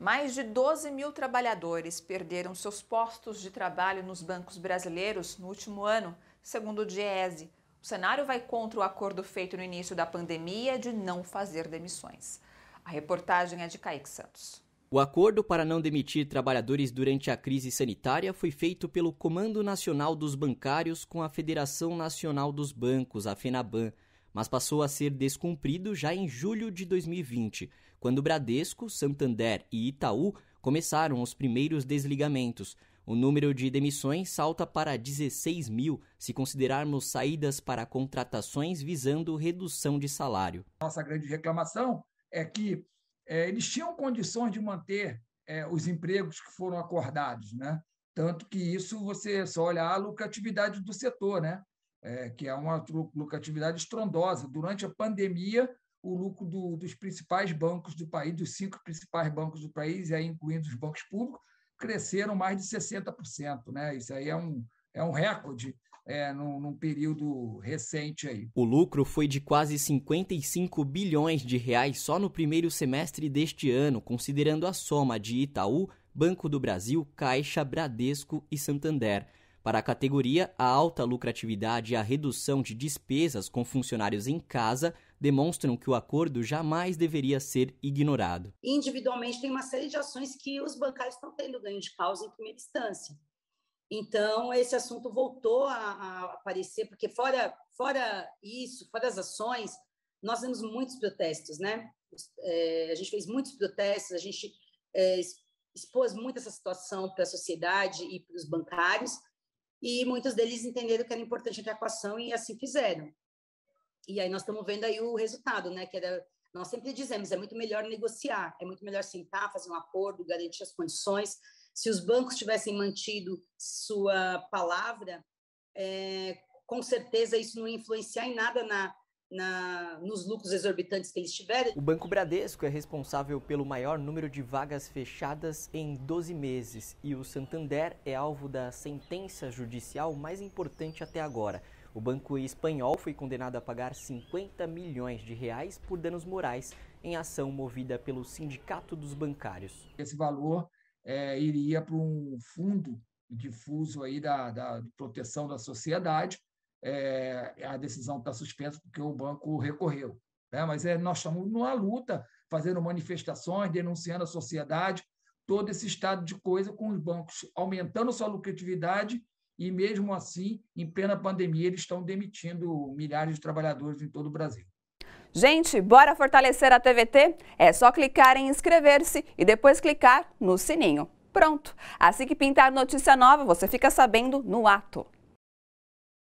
Mais de 12 mil trabalhadores perderam seus postos de trabalho nos bancos brasileiros no último ano, segundo o DIESE. O cenário vai contra o acordo feito no início da pandemia de não fazer demissões. A reportagem é de Kaique Santos. O acordo para não demitir trabalhadores durante a crise sanitária foi feito pelo Comando Nacional dos Bancários com a Federação Nacional dos Bancos, a FENABAN mas passou a ser descumprido já em julho de 2020, quando Bradesco, Santander e Itaú começaram os primeiros desligamentos. O número de demissões salta para 16 mil se considerarmos saídas para contratações visando redução de salário. Nossa grande reclamação é que é, eles tinham condições de manter é, os empregos que foram acordados, né? Tanto que isso você só olhar a lucratividade do setor, né? é, que é uma lucratividade estrondosa. Durante a pandemia, o lucro do, dos principais bancos do país, dos cinco principais bancos do país, e aí incluindo os bancos públicos, cresceram mais de 60%. Né? Isso aí é um, é um recorde é, num, num, período recente aí. O lucro foi de quase 55 bilhões de reais só no primeiro semestre deste ano, considerando a soma de Itaú, Banco do Brasil, Caixa, Bradesco e Santander. Para a categoria, a alta lucratividade e a redução de despesas com funcionários em casa demonstram que o acordo jamais deveria ser ignorado. Individualmente, tem uma série de ações que os bancários estão tendo ganho de causa em primeira instância. Então, esse assunto voltou a, a aparecer, porque fora, fora isso, fora as ações, nós temos muitos protestos, né? É, a gente fez muitos protestos, a gente é, expôs muito essa situação para a sociedade e para os bancários, e muitos deles entenderam que era importante a equação e assim fizeram. E aí nós estamos vendo aí o resultado, né? Que era, é nós sempre dizemos, é muito melhor negociar, é muito melhor sentar, fazer um acordo, garantir as condições. Se os bancos tivessem mantido sua palavra, é, com certeza isso não ia influenciar em nada na, na, nos lucros exorbitantes que eles tiverem. O Banco Bradesco é responsável pelo maior número de vagas fechadas em 12 meses e o Santander é alvo da sentença judicial mais importante até agora. O banco espanhol foi condenado a pagar 50 milhões de reais por danos morais em ação movida pelo Sindicato dos Bancários. Esse valor é, iria para um fundo difuso aí da, da proteção da sociedade, é, a decisão está suspensa porque o banco recorreu. Né? Mas é, nós estamos numa luta, fazendo manifestações, denunciando a sociedade, todo esse estado de coisa com os bancos aumentando sua lucratividade e, mesmo assim, em plena pandemia, eles estão demitindo milhares de trabalhadores em todo o Brasil. Gente, bora fortalecer a TVT? É só clicar em inscrever-se e depois clicar no sininho. Pronto! Assim que pintar notícia nova, você fica sabendo no ato.